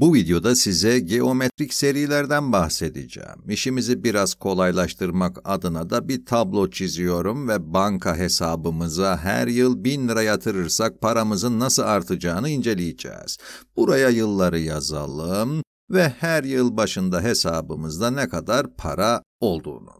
Bu videoda size geometrik serilerden bahsedeceğim. İşimizi biraz kolaylaştırmak adına da bir tablo çiziyorum ve banka hesabımıza her yıl 1000 lira yatırırsak paramızın nasıl artacağını inceleyeceğiz. Buraya yılları yazalım ve her yıl başında hesabımızda ne kadar para olduğunu.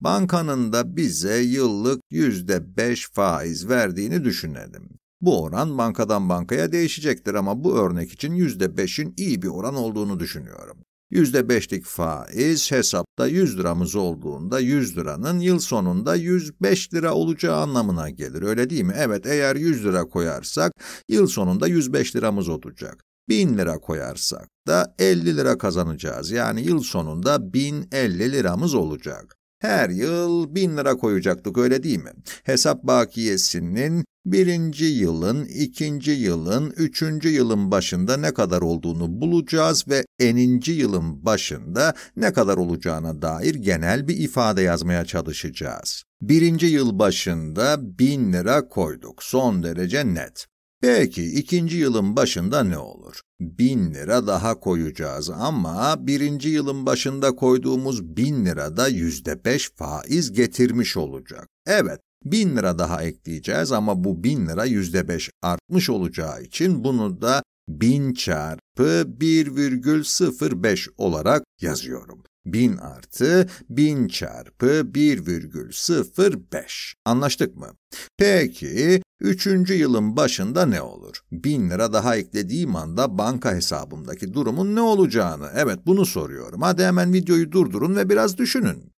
Bankanın da bize yıllık %5 faiz verdiğini düşünelim. Bu oran bankadan bankaya değişecektir ama bu örnek için %5'in iyi bir oran olduğunu düşünüyorum. %5'lik faiz hesapta 100 liramız olduğunda 100 liranın yıl sonunda 105 lira olacağı anlamına gelir öyle değil mi? Evet eğer 100 lira koyarsak yıl sonunda 105 liramız olacak. 1000 lira koyarsak da 50 lira kazanacağız yani yıl sonunda 1050 liramız olacak. Her yıl 1000 lira koyacaktık öyle değil mi? Hesap bakiyesinin birinci yılın, ikinci yılın, üçüncü yılın başında ne kadar olduğunu bulacağız ve eninci yılın başında ne kadar olacağına dair genel bir ifade yazmaya çalışacağız. Birinci yıl başında bin lira koyduk, son derece net. Peki ikinci yılın başında ne olur? Bin lira daha koyacağız ama birinci yılın başında koyduğumuz bin lira da yüzde beş faiz getirmiş olacak. Evet, 1000 lira daha ekleyeceğiz ama bu 1000 lira %5 artmış olacağı için bunu da 1000 çarpı 1,05 olarak yazıyorum. 1000 artı 1000 çarpı 1,05. Anlaştık mı? Peki, üçüncü yılın başında ne olur? 1000 lira daha eklediğim anda banka hesabımdaki durumun ne olacağını, evet bunu soruyorum. Hadi hemen videoyu durdurun ve biraz düşünün.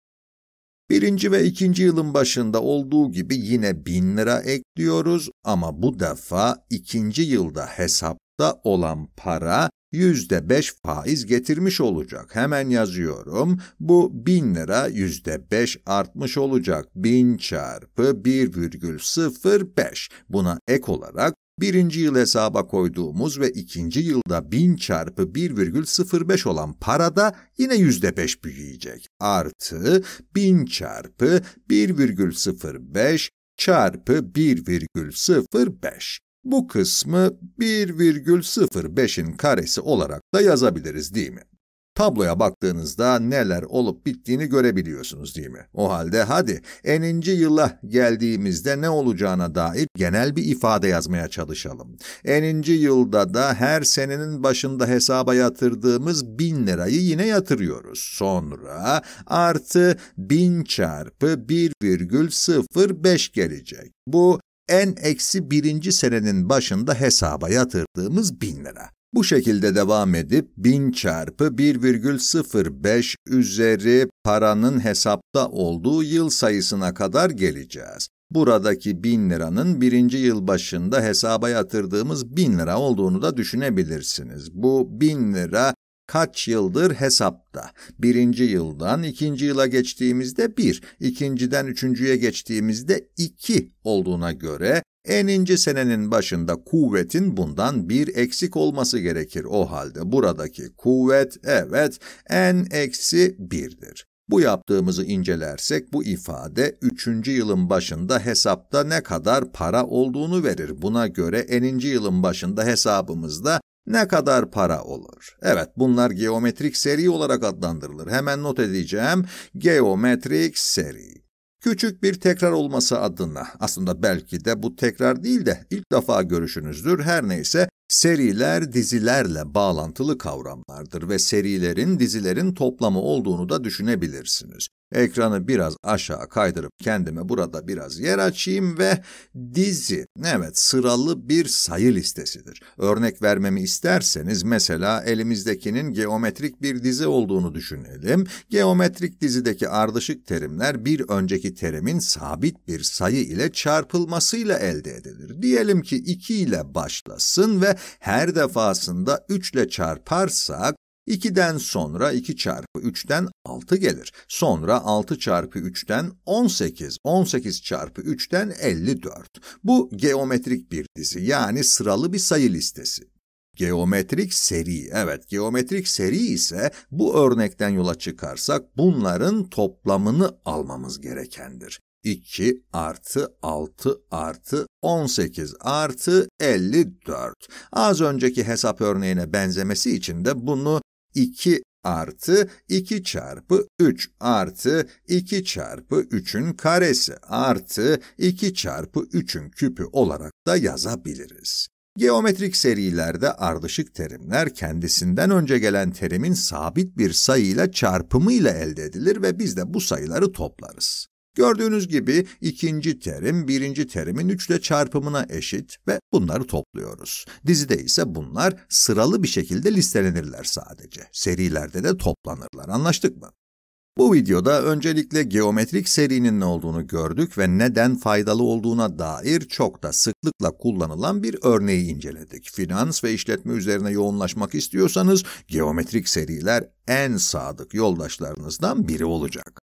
Birinci ve ikinci yılın başında olduğu gibi yine 1000 lira ekliyoruz ama bu defa ikinci yılda hesapta olan para yüzde beş faiz getirmiş olacak. Hemen yazıyorum. Bu 1000 lira yüzde beş artmış olacak. 1000 çarpı 1,05. Buna ek olarak Birinci yıl hesaba koyduğumuz ve ikinci yılda 1000 çarpı 1,05 olan para da yine %5 büyüyecek. Artı 1000 çarpı 1,05 çarpı 1,05. Bu kısmı 1,05'in karesi olarak da yazabiliriz değil mi? Tabloya baktığınızda neler olup bittiğini görebiliyorsunuz değil mi? O halde hadi eninci yıla geldiğimizde ne olacağına dair genel bir ifade yazmaya çalışalım. Eninci yılda da her senenin başında hesaba yatırdığımız bin lirayı yine yatırıyoruz. Sonra artı bin çarpı 1,05 gelecek. Bu en eksi birinci senenin başında hesaba yatırdığımız bin lira. Bu şekilde devam edip 1000 çarpı 1,05 üzeri paranın hesapta olduğu yıl sayısına kadar geleceğiz. Buradaki 1000 liranın birinci yıl başında hesaba yatırdığımız 1000 lira olduğunu da düşünebilirsiniz. Bu 1000 lira kaç yıldır hesapta? Birinci yıldan ikinci yıla geçtiğimizde 1, ikinciden üçüncüye geçtiğimizde 2 olduğuna göre Eninci senenin başında kuvvetin bundan bir eksik olması gerekir. O halde buradaki kuvvet, evet, n eksi birdir. Bu yaptığımızı incelersek bu ifade 3. yılın başında hesapta ne kadar para olduğunu verir. Buna göre eninci yılın başında hesabımızda ne kadar para olur? Evet bunlar geometrik seri olarak adlandırılır. Hemen not edeceğim. Geometrik seri. Küçük bir tekrar olması adına aslında belki de bu tekrar değil de ilk defa görüşünüzdür her neyse seriler dizilerle bağlantılı kavramlardır ve serilerin dizilerin toplamı olduğunu da düşünebilirsiniz. Ekranı biraz aşağı kaydırıp kendime burada biraz yer açayım ve dizi. Evet sıralı bir sayı listesidir. Örnek vermemi isterseniz mesela elimizdekinin geometrik bir dizi olduğunu düşünelim. Geometrik dizideki ardışık terimler bir önceki terimin sabit bir sayı ile çarpılmasıyla elde edilir. Diyelim ki 2 ile başlasın ve her defasında 3 ile çarparsak 2'den sonra 2 çarpı 3'ten 6 gelir. Sonra 6 çarpı 3'ten 18, 18 çarpı 3'ten 54. Bu geometrik bir dizi yani sıralı bir sayı listesi. Geometrik seri, evet geometrik seri ise bu örnekten yola çıkarsak bunların toplamını almamız gerekendir. 2 artı 6 artı 18 artı 54. Az önceki hesap örneğine benzemesi için de bunu 2 artı 2 çarpı 3 artı 2 çarpı 3'ün karesi artı 2 çarpı 3'ün küpü olarak da yazabiliriz. Geometrik serilerde ardışık terimler kendisinden önce gelen terimin sabit bir sayıyla çarpımıyla elde edilir ve biz de bu sayıları toplarız. Gördüğünüz gibi ikinci terim birinci terimin üçle çarpımına eşit ve bunları topluyoruz. Dizide ise bunlar sıralı bir şekilde listelenirler sadece. Serilerde de toplanırlar anlaştık mı? Bu videoda öncelikle geometrik serinin ne olduğunu gördük ve neden faydalı olduğuna dair çok da sıklıkla kullanılan bir örneği inceledik. Finans ve işletme üzerine yoğunlaşmak istiyorsanız geometrik seriler en sadık yoldaşlarınızdan biri olacak.